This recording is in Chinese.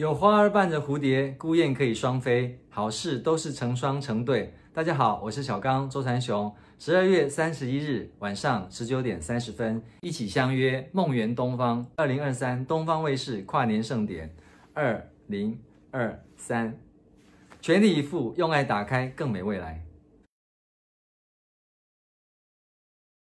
有花儿伴着蝴蝶，孤雁可以双飞，好事都是成双成对。大家好，我是小刚周传雄。十二月三十一日晚上十九点三十分，一起相约梦圆东方二零二三东方卫视跨年盛典。二零二三，全力以赴，用爱打开更美未来。